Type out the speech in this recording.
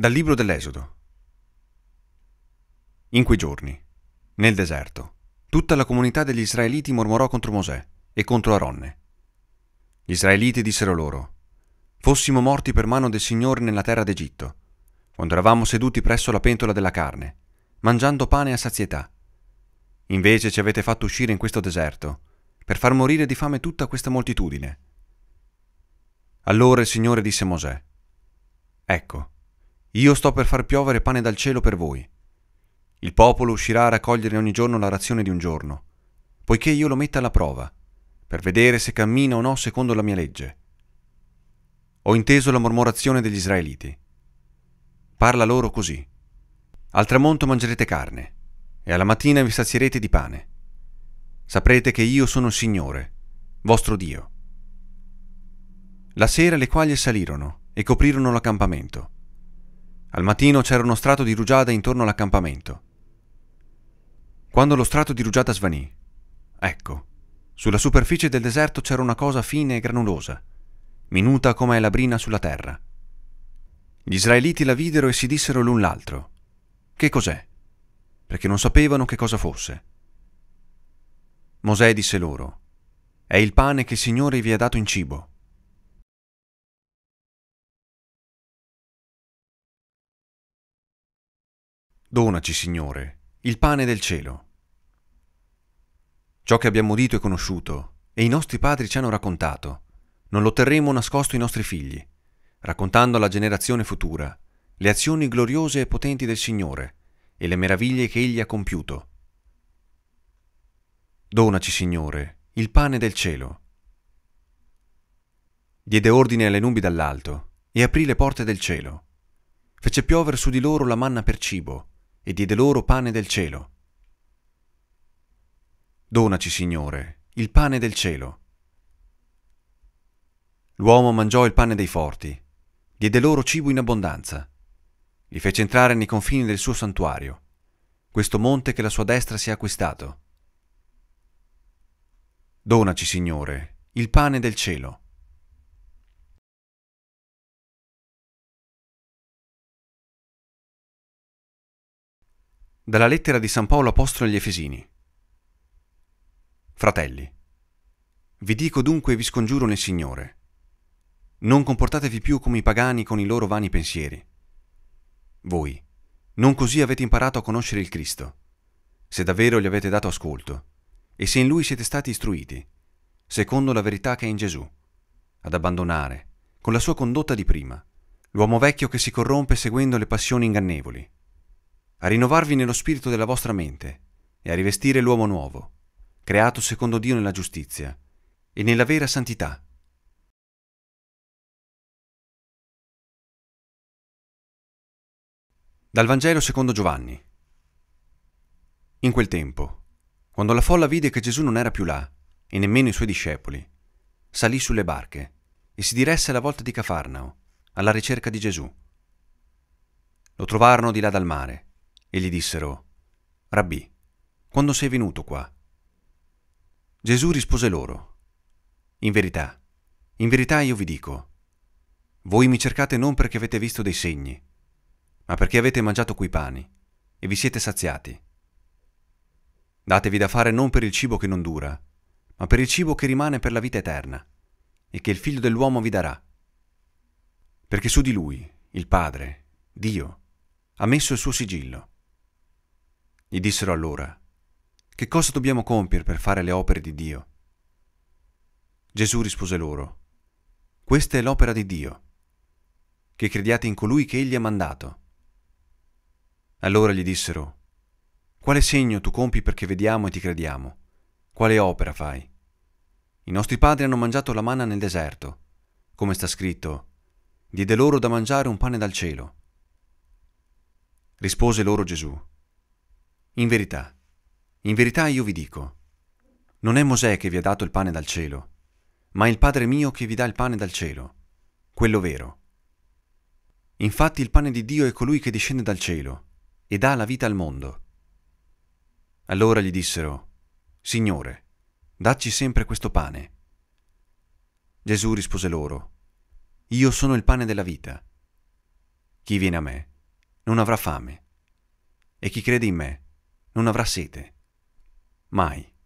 Dal libro dell'Esodo. In quei giorni, nel deserto, tutta la comunità degli Israeliti mormorò contro Mosè e contro Aronne. Gli Israeliti dissero loro, Fossimo morti per mano del Signore nella terra d'Egitto, quando eravamo seduti presso la pentola della carne, mangiando pane a sazietà. Invece ci avete fatto uscire in questo deserto, per far morire di fame tutta questa moltitudine. Allora il Signore disse a Mosè, Ecco, io sto per far piovere pane dal cielo per voi. Il popolo uscirà a raccogliere ogni giorno la razione di un giorno, poiché io lo metta alla prova, per vedere se cammina o no secondo la mia legge. Ho inteso la mormorazione degli israeliti. Parla loro così. Al tramonto mangerete carne, e alla mattina vi sazierete di pane. Saprete che io sono il Signore, vostro Dio. La sera le quaglie salirono e coprirono l'accampamento al mattino c'era uno strato di rugiada intorno all'accampamento. Quando lo strato di rugiada svanì, ecco, sulla superficie del deserto c'era una cosa fine e granulosa, minuta come la brina sulla terra. Gli israeliti la videro e si dissero l'un l'altro: Che cos'è? Perché non sapevano che cosa fosse. Mosè disse loro: È il pane che il Signore vi ha dato in cibo. Donaci, Signore, il pane del cielo. Ciò che abbiamo udito e conosciuto, e i nostri padri ci hanno raccontato, non lo terremo nascosto ai nostri figli, raccontando alla generazione futura le azioni gloriose e potenti del Signore e le meraviglie che Egli ha compiuto. Donaci, Signore, il pane del cielo. Diede ordine alle nubi dall'alto e aprì le porte del cielo. Fece piovere su di loro la manna per cibo e diede loro pane del cielo. Donaci, Signore, il pane del cielo. L'uomo mangiò il pane dei forti, diede loro cibo in abbondanza, li fece entrare nei confini del suo santuario, questo monte che la sua destra si è acquistato. Donaci, Signore, il pane del cielo. Dalla lettera di San Paolo Apostolo agli Efesini. Fratelli, vi dico dunque e vi scongiuro nel Signore, non comportatevi più come i pagani con i loro vani pensieri. Voi, non così avete imparato a conoscere il Cristo, se davvero gli avete dato ascolto, e se in Lui siete stati istruiti, secondo la verità che è in Gesù, ad abbandonare, con la sua condotta di prima, l'uomo vecchio che si corrompe seguendo le passioni ingannevoli a rinnovarvi nello spirito della vostra mente e a rivestire l'uomo nuovo, creato secondo Dio nella giustizia e nella vera santità. Dal Vangelo secondo Giovanni. In quel tempo, quando la folla vide che Gesù non era più là, e nemmeno i suoi discepoli, salì sulle barche e si diresse alla volta di Cafarnao, alla ricerca di Gesù. Lo trovarono di là dal mare e gli dissero, Rabbi, quando sei venuto qua? Gesù rispose loro, In verità, in verità io vi dico, voi mi cercate non perché avete visto dei segni, ma perché avete mangiato quei pani e vi siete saziati. Datevi da fare non per il cibo che non dura, ma per il cibo che rimane per la vita eterna, e che il Figlio dell'uomo vi darà. Perché su di lui, il Padre, Dio, ha messo il suo sigillo. Gli dissero allora, Che cosa dobbiamo compiere per fare le opere di Dio? Gesù rispose loro, Questa è l'opera di Dio, che crediate in colui che Egli ha mandato. Allora gli dissero, Quale segno tu compi perché vediamo e ti crediamo? Quale opera fai? I nostri padri hanno mangiato la manna nel deserto, come sta scritto, diede loro da mangiare un pane dal cielo. Rispose loro Gesù, in verità, in verità io vi dico, non è Mosè che vi ha dato il pane dal cielo, ma il Padre mio che vi dà il pane dal cielo, quello vero. Infatti il pane di Dio è colui che discende dal cielo e dà la vita al mondo. Allora gli dissero, Signore, dacci sempre questo pane. Gesù rispose loro, Io sono il pane della vita. Chi viene a me non avrà fame, e chi crede in me non avrà sete. Mai.